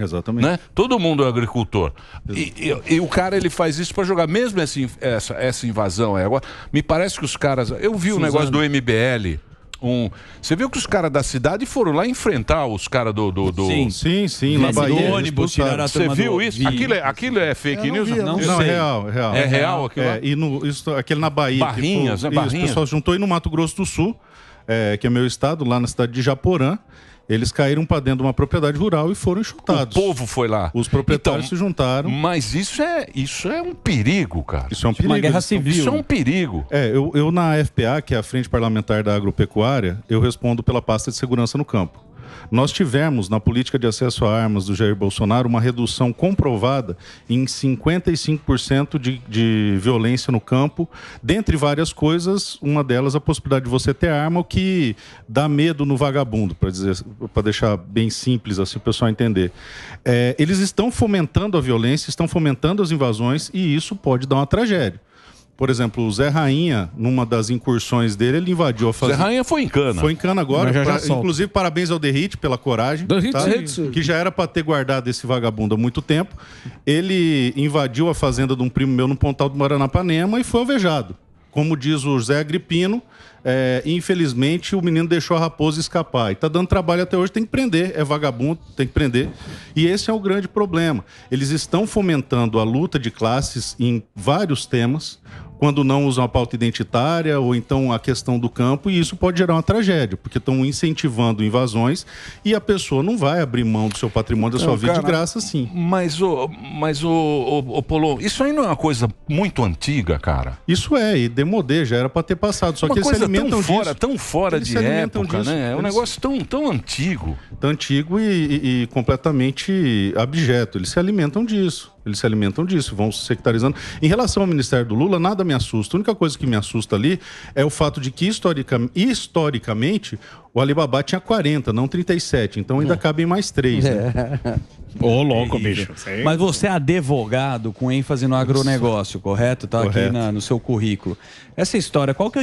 Exatamente. Né? Todo mundo é agricultor. E, e, e, o cara ele faz isso para jogar. Mesmo essa, essa, essa invasão é agora. Me parece que os caras. Eu vi o negócio do MBL. Um, você viu que os caras da cidade foram lá enfrentar os caras do, do, do, Sim, sim, sim na Bahia. ônibus, Você viu isso? Vi. Aquilo, é, aquilo é fake news? Não, não, não é real, é real. É real aquilo? É, e no, isso, aquele na Bahia. Tipo, Barrinhas, que né? Barrinhas. Isso, o pessoal juntou e no Mato Grosso do Sul, é, que é meu estado, lá na cidade de Japorã. Eles caíram para dentro de uma propriedade rural e foram chutados. O povo foi lá. Os proprietários então, se juntaram. Mas isso é, isso é um perigo, cara. Isso é um é perigo. Uma guerra civil. Isso é um perigo. É, eu, eu na FPA, que é a Frente Parlamentar da Agropecuária, eu respondo pela pasta de segurança no campo. Nós tivemos, na política de acesso a armas do Jair Bolsonaro, uma redução comprovada em 55% de, de violência no campo, dentre várias coisas, uma delas a possibilidade de você ter arma, o que dá medo no vagabundo, para dizer, para deixar bem simples assim o pessoal entender. É, eles estão fomentando a violência, estão fomentando as invasões e isso pode dar uma tragédia. Por exemplo, o Zé Rainha, numa das incursões dele, ele invadiu a fazenda. Zé Rainha foi em cana. Foi em cana agora. Já pra, inclusive, parabéns ao Derrite pela coragem. Derrite, tá? Que já era para ter guardado esse vagabundo há muito tempo. Ele invadiu a fazenda de um primo meu no Pontal do Maranapanema e foi alvejado. Como diz o Zé Agripino, é, infelizmente o menino deixou a raposa escapar. E tá dando trabalho até hoje, tem que prender. É vagabundo, tem que prender. E esse é o grande problema. Eles estão fomentando a luta de classes em vários temas quando não usam a pauta identitária ou então a questão do campo, e isso pode gerar uma tragédia, porque estão incentivando invasões e a pessoa não vai abrir mão do seu patrimônio, da sua então, vida cara, de graça, sim. Mas, o, mas o, o, o Polo, isso aí não é uma coisa muito antiga, cara? Isso é, e demodê já era para ter passado, só uma que eles se alimentam tão fora, disso, tão fora de época, né? É um eles... negócio tão, tão antigo. Tão antigo e, e, e completamente abjeto, eles se alimentam disso. Eles se alimentam disso, vão se sectarizando. Em relação ao Ministério do Lula, nada me assusta. A única coisa que me assusta ali é o fato de que, historica, historicamente, o Alibaba tinha 40, não 37. Então ainda é. cabem mais três. Né? É. Ô, louco, bicho. Mas você é advogado com ênfase no agronegócio, correto? Está correto. aqui na, no seu currículo. Essa história, qual que é